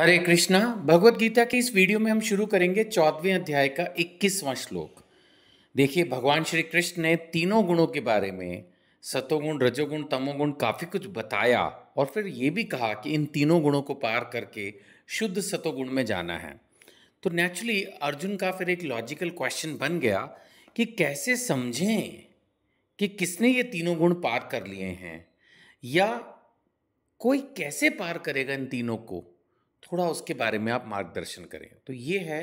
हरे कृष्णा भगवत गीता के इस वीडियो में हम शुरू करेंगे चौदहवें अध्याय का इक्कीसवां श्लोक देखिए भगवान श्री कृष्ण ने तीनों गुणों के बारे में सतोगुण रजोगुण तमोगुण काफ़ी कुछ बताया और फिर ये भी कहा कि इन तीनों गुणों को पार करके शुद्ध सतोगुण में जाना है तो नेचुरली अर्जुन का फिर एक लॉजिकल क्वेश्चन बन गया कि कैसे समझें कि किसने ये तीनों गुण पार कर लिए हैं या कोई कैसे पार करेगा इन तीनों को थोड़ा उसके बारे में आप मार्गदर्शन करें तो ये है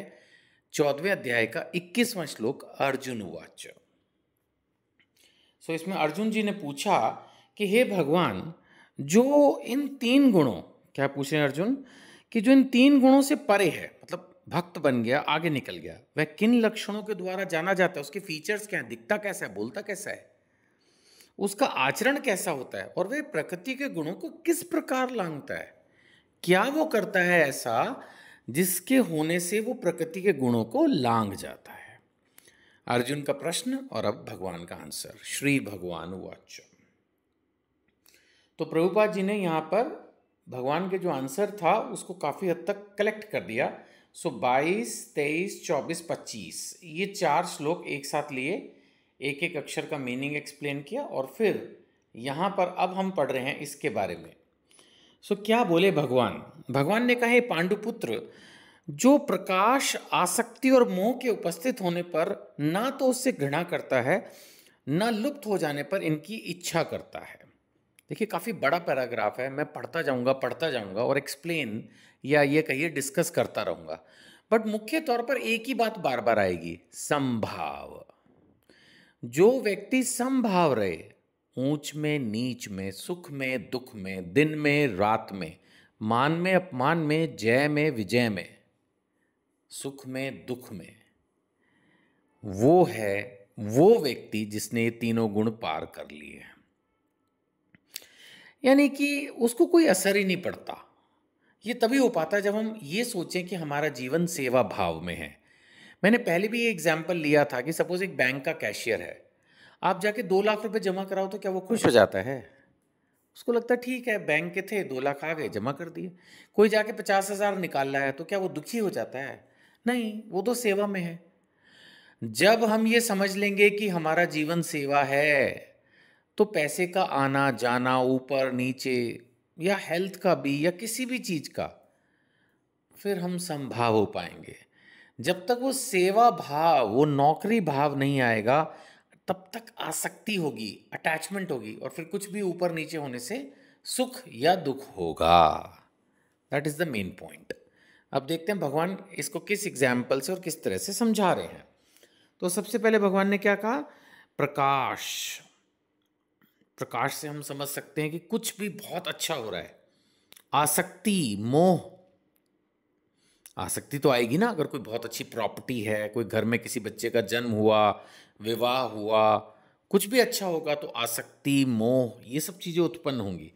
चौदवें अध्याय का इक्कीसवां श्लोक अर्जुन उवाच सो इसमें अर्जुन जी ने पूछा कि हे भगवान जो इन तीन गुणों क्या पूछ रहे हैं अर्जुन कि जो इन तीन गुणों से परे है मतलब भक्त बन गया आगे निकल गया वह किन लक्षणों के द्वारा जाना जाता है उसके फीचर्स क्या हैं दिखता कैसा है बोलता कैसा है उसका आचरण कैसा होता है और वह प्रकृति के गुणों को किस प्रकार लांगता है क्या वो करता है ऐसा जिसके होने से वो प्रकृति के गुणों को लांग जाता है अर्जुन का प्रश्न और अब भगवान का आंसर श्री भगवान वाच तो प्रभुपाद जी ने यहाँ पर भगवान के जो आंसर था उसको काफ़ी हद तक कलेक्ट कर दिया सो 22, 23, 24, 25 ये चार श्लोक एक साथ लिए एक एक अक्षर का मीनिंग एक्सप्लेन किया और फिर यहाँ पर अब हम पढ़ रहे हैं इसके बारे में सो क्या बोले भगवान भगवान ने कहा पांडुपुत्र जो प्रकाश आसक्ति और मोह के उपस्थित होने पर ना तो उससे घृणा करता है ना लुप्त हो जाने पर इनकी इच्छा करता है देखिए काफ़ी बड़ा पैराग्राफ है मैं पढ़ता जाऊंगा पढ़ता जाऊंगा और एक्सप्लेन या ये कहिए डिस्कस करता रहूंगा बट मुख्य तौर पर एक ही बात बार बार आएगी संभाव जो व्यक्ति संभाव रहे ऊंच में नीच में सुख में दुख में दिन में रात में मान में अपमान में जय में विजय में सुख में दुख में वो है वो व्यक्ति जिसने ये तीनों गुण पार कर लिए हैं यानी कि उसको कोई असर ही नहीं पड़ता ये तभी हो पाता जब हम ये सोचें कि हमारा जीवन सेवा भाव में है मैंने पहले भी ये एग्जाम्पल लिया था कि सपोज एक बैंक का कैशियर है आप जाके दो लाख रुपए जमा कराओ तो क्या वो खुश हो जाता है उसको लगता है ठीक है बैंक के थे दो लाख आ गए जमा कर दिए कोई जाके पचास हज़ार निकाल रहा है तो क्या वो दुखी हो जाता है नहीं वो तो सेवा में है जब हम ये समझ लेंगे कि हमारा जीवन सेवा है तो पैसे का आना जाना ऊपर नीचे या हेल्थ का भी या किसी भी चीज़ का फिर हम संभाव हो पाएंगे जब तक वो सेवा भाव वो नौकरी भाव नहीं आएगा तब तक आसक्ति होगी अटैचमेंट होगी और फिर कुछ भी ऊपर नीचे होने से सुख या दुख होगा that is the main point अब देखते हैं भगवान इसको किस एग्जाम्पल से और किस तरह से समझा रहे हैं तो सबसे पहले भगवान ने क्या कहा प्रकाश प्रकाश से हम समझ सकते हैं कि कुछ भी बहुत अच्छा हो रहा है आसक्ति मोह आसक्ति तो आएगी ना अगर कोई बहुत अच्छी प्रॉपर्टी है कोई घर में किसी बच्चे का जन्म हुआ विवाह हुआ कुछ भी अच्छा होगा तो आसक्ति मोह ये सब चीज़ें उत्पन्न होंगी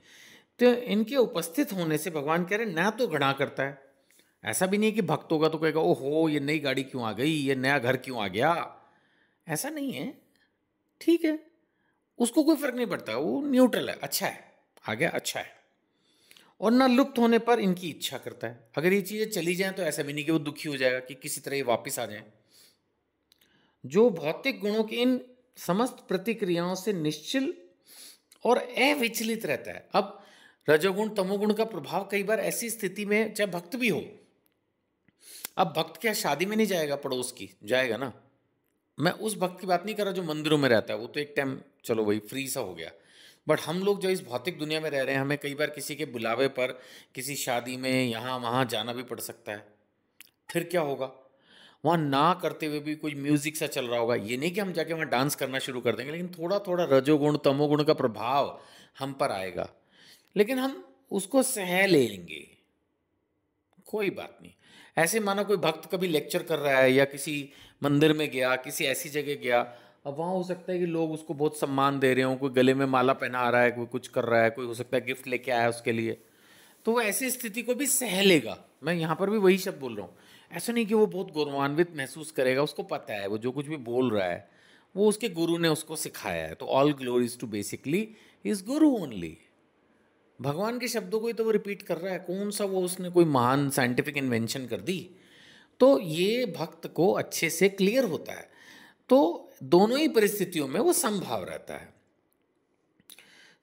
तो इनके उपस्थित होने से भगवान कह रहे हैं नया तो घड़ा करता है ऐसा भी नहीं है कि भक्त होगा तो कहेगा ओहो ये नई गाड़ी क्यों आ गई ये नया घर क्यों आ गया ऐसा नहीं है ठीक है उसको कोई फर्क नहीं पड़ता वो न्यूट्रल है अच्छा है आ गया अच्छा है और ना लुप्त होने पर इनकी इच्छा करता है अगर ये चीज़ें चली जाएँ तो ऐसा भी नहीं कि वो दुखी हो जाएगा कि किसी तरह ये वापस आ जाए जो भौतिक गुणों की इन समस्त प्रतिक्रियाओं से निश्चिल और अविचलित रहता है अब रजोगुण तमोगुण का प्रभाव कई बार ऐसी स्थिति में चाहे भक्त भी हो अब भक्त क्या शादी में नहीं जाएगा पड़ोस की जाएगा ना मैं उस भक्त की बात नहीं कर रहा जो मंदिरों में रहता है वो तो एक टाइम चलो भाई फ्री सा हो गया बट हम लोग जो इस भौतिक दुनिया में रह रहे हैं हमें कई बार किसी के बुलावे पर किसी शादी में यहाँ वहाँ जाना भी पड़ सकता है फिर क्या होगा वहाँ ना करते हुए भी कोई म्यूजिक सा चल रहा होगा ये नहीं कि हम जाके वहाँ डांस करना शुरू कर देंगे लेकिन थोड़ा थोड़ा रजोगुण तमोगुण का प्रभाव हम पर आएगा लेकिन हम उसको सह लेंगे कोई बात नहीं ऐसे माना कोई भक्त कभी लेक्चर कर रहा है या किसी मंदिर में गया किसी ऐसी जगह गया अब वहाँ हो सकता है कि लोग उसको बहुत सम्मान दे रहे हों कोई गले में माला पहना रहा है कोई कुछ कर रहा है कोई हो सकता है गिफ्ट लेके आया उसके लिए तो वो ऐसी स्थिति को भी सह लेगा मैं यहाँ पर भी वही शब्द बोल रहा हूँ ऐसा नहीं कि वो बहुत गौरवान्वित महसूस करेगा उसको पता है वो जो कुछ भी बोल रहा है वो उसके गुरु ने उसको सिखाया है तो all glories to basically is guru only भगवान के शब्दों को ही तो वो रिपीट कर रहा है कौन सा वो उसने कोई महान साइंटिफिक इन्वेंशन कर दी तो ये भक्त को अच्छे से क्लियर होता है तो दोनों ही परिस्थितियों में वो संभाव रहता है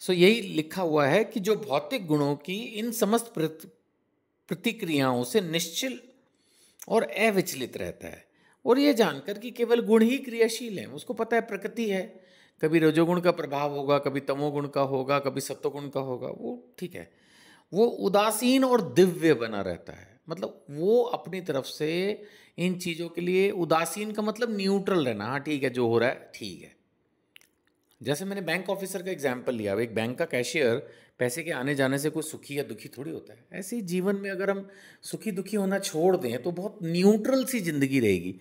सो so, यही लिखा हुआ है कि जो भौतिक गुणों की इन समस्त प्रतिक्रियाओं से निश्चल और अविचलित रहता है और ये जानकर कि केवल गुण ही क्रियाशील हैं उसको पता है प्रकृति है कभी रजोगुण का प्रभाव होगा कभी तमोगुण का होगा कभी सत्वगुण का होगा वो ठीक है वो उदासीन और दिव्य बना रहता है मतलब वो अपनी तरफ से इन चीज़ों के लिए उदासीन का मतलब न्यूट्रल रहना हाँ ठीक है जो हो रहा है ठीक है जैसे मैंने बैंक ऑफिसर का एग्जाम्पल लिया एक बैंक का कैशियर पैसे के आने जाने से कोई सुखी या दुखी थोड़ी होता है ऐसे ही जीवन में अगर हम सुखी दुखी होना छोड़ दें तो बहुत न्यूट्रल सी जिंदगी रहेगी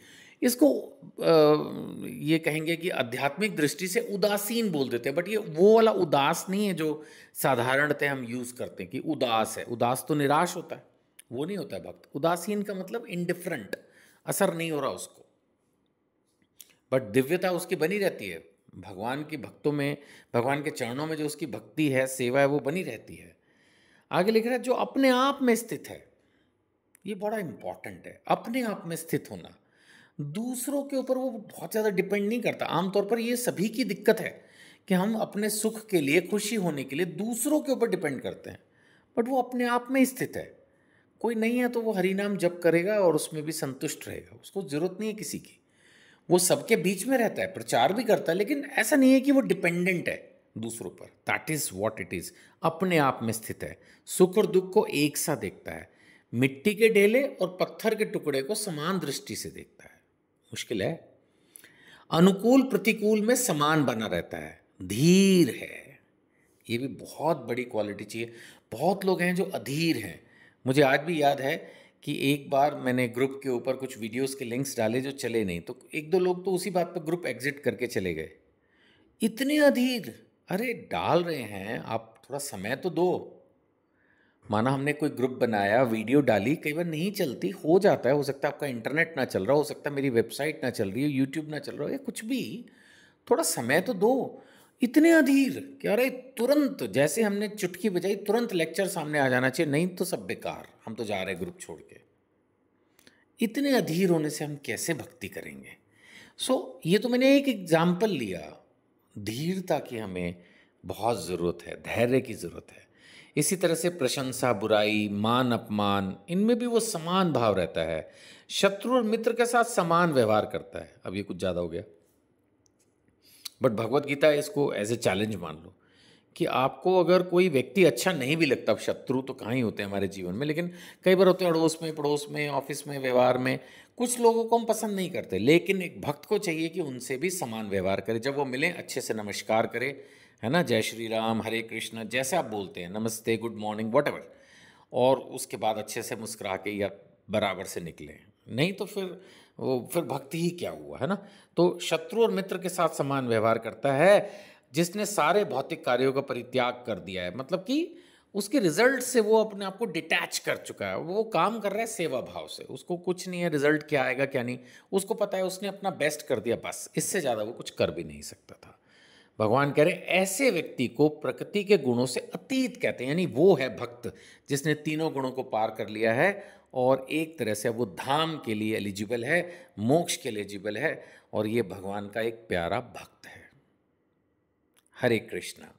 इसको आ, ये कहेंगे कि आध्यात्मिक दृष्टि से उदासीन बोल देते हैं बट ये वो वाला उदास नहीं है जो साधारणतः हम यूज़ करते हैं कि उदास है उदास तो निराश होता है वो नहीं होता है भक्त उदासीन का मतलब इनडिफरेंट असर नहीं हो रहा उसको बट दिव्यता उसकी बनी रहती है भगवान के भक्तों में भगवान के चरणों में जो उसकी भक्ति है सेवा है वो बनी रहती है आगे लिख रहा है जो अपने आप में स्थित है ये बड़ा इम्पॉर्टेंट है अपने आप में स्थित होना दूसरों के ऊपर वो बहुत ज़्यादा डिपेंड नहीं करता आमतौर पर ये सभी की दिक्कत है कि हम अपने सुख के लिए खुशी होने के लिए दूसरों के ऊपर डिपेंड करते हैं बट वो अपने आप में स्थित है कोई नहीं है तो वो हरिनाम जप करेगा और उसमें भी संतुष्ट रहेगा उसको ज़रूरत नहीं है किसी की वो सबके बीच में रहता है प्रचार भी करता है लेकिन ऐसा नहीं है कि वो डिपेंडेंट है दूसरों पर that is what it is अपने आप में स्थित है सुख और दुख को एक सा देखता है मिट्टी के ढेले और पत्थर के टुकड़े को समान दृष्टि से देखता है मुश्किल है अनुकूल प्रतिकूल में समान बना रहता है धीर है ये भी बहुत बड़ी क्वालिटी चाहिए बहुत लोग हैं जो अधीर हैं मुझे आज भी याद है कि एक बार मैंने ग्रुप के ऊपर कुछ वीडियोस के लिंक्स डाले जो चले नहीं तो एक दो लोग तो उसी बात पर ग्रुप एग्जिट करके चले गए इतने अधीर अरे डाल रहे हैं आप थोड़ा समय तो दो माना हमने कोई ग्रुप बनाया वीडियो डाली कई बार नहीं चलती हो जाता है हो सकता है आपका इंटरनेट ना चल रहा हो सकता है मेरी वेबसाइट ना चल रही हो यूट्यूब ना चल रहा हो या कुछ भी थोड़ा समय तो दो इतने अधीर कि अरे तुरंत जैसे हमने चुटकी बजाई तुरंत लेक्चर सामने आ जाना चाहिए नहीं तो सब बेकार हम तो जा रहे ग्रुप छोड़ के इतने अधीर होने से हम कैसे भक्ति करेंगे सो so, ये तो मैंने एक एग्जाम्पल लिया धीरता की हमें बहुत ज़रूरत है धैर्य की ज़रूरत है इसी तरह से प्रशंसा बुराई मान अपमान इनमें भी वो समान भाव रहता है शत्रु और मित्र के साथ समान व्यवहार करता है अब ये कुछ ज़्यादा हो गया बट भगवत गीता इसको एज ए चैलेंज मान लो कि आपको अगर कोई व्यक्ति अच्छा नहीं भी लगता शत्रु तो कहाँ ही होते हैं हमारे जीवन में लेकिन कई बार होते हैं अड़ोस में पड़ोस में ऑफिस में व्यवहार में कुछ लोगों को हम पसंद नहीं करते लेकिन एक भक्त को चाहिए कि उनसे भी समान व्यवहार करे जब वो मिलें अच्छे से नमस्कार करें है ना जय श्री राम हरे कृष्ण जैसे आप बोलते हैं नमस्ते गुड मॉर्निंग वट और उसके बाद अच्छे से मुस्कुरा के या बराबर से निकलें नहीं तो फिर वो फिर भक्ति ही क्या हुआ है ना तो शत्रु और मित्र के साथ समान व्यवहार करता है जिसने सारे भौतिक कार्यों का परित्याग कर दिया है मतलब कि उसके रिजल्ट से वो अपने आप को डिटैच कर चुका है वो काम कर रहा है सेवा भाव से उसको कुछ नहीं है रिजल्ट क्या आएगा क्या नहीं उसको पता है उसने अपना बेस्ट कर दिया बस इससे ज़्यादा वो कुछ कर भी नहीं सकता था भगवान कह रहे ऐसे व्यक्ति को प्रकृति के गुणों से अतीत कहते हैं यानी वो है भक्त जिसने तीनों गुणों को पार कर लिया है और एक तरह से वो धाम के लिए एलिजिबल है मोक्ष के लिए एलिजिबल है और ये भगवान का एक प्यारा भक्त है हरे कृष्णा